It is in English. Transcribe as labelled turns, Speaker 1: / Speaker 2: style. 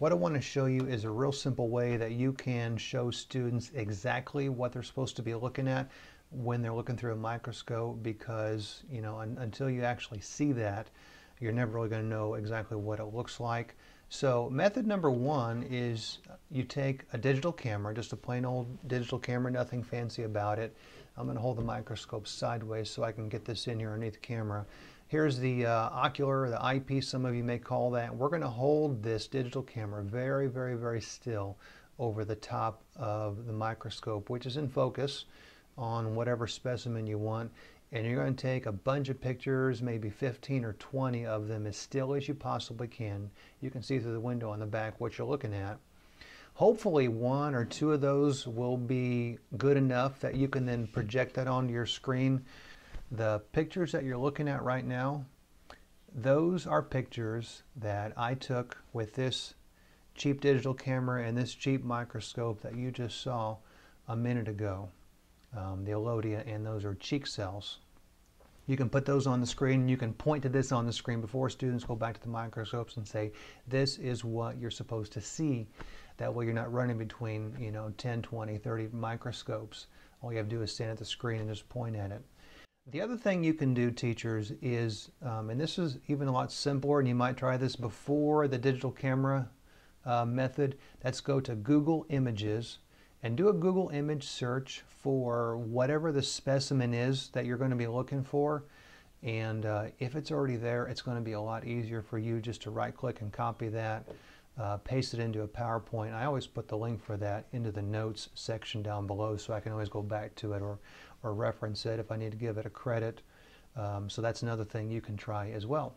Speaker 1: What I want to show you is a real simple way that you can show students exactly what they're supposed to be looking at when they're looking through a microscope because you know un until you actually see that you're never really going to know exactly what it looks like. So method number one is uh, you take a digital camera, just a plain old digital camera, nothing fancy about it. I'm going to hold the microscope sideways so I can get this in here underneath the camera. Here's the uh, ocular, the eyepiece, some of you may call that. We're going to hold this digital camera very, very, very still over the top of the microscope, which is in focus on whatever specimen you want. And you're going to take a bunch of pictures, maybe 15 or 20 of them as still as you possibly can. You can see through the window on the back what you're looking at. Hopefully one or two of those will be good enough that you can then project that onto your screen. The pictures that you're looking at right now, those are pictures that I took with this cheap digital camera and this cheap microscope that you just saw a minute ago, um, the Elodia, and those are cheek cells. You can put those on the screen you can point to this on the screen before students go back to the microscopes and say, this is what you're supposed to see. That way you're not running between, you know, 10, 20, 30 microscopes. All you have to do is stand at the screen and just point at it. The other thing you can do, teachers, is, um, and this is even a lot simpler, and you might try this before the digital camera uh, method, that's go to Google Images and do a Google image search for whatever the specimen is that you're going to be looking for. And uh, if it's already there, it's going to be a lot easier for you just to right click and copy that uh, paste it into a PowerPoint. I always put the link for that into the notes section down below so I can always go back to it or, or reference it if I need to give it a credit. Um, so that's another thing you can try as well.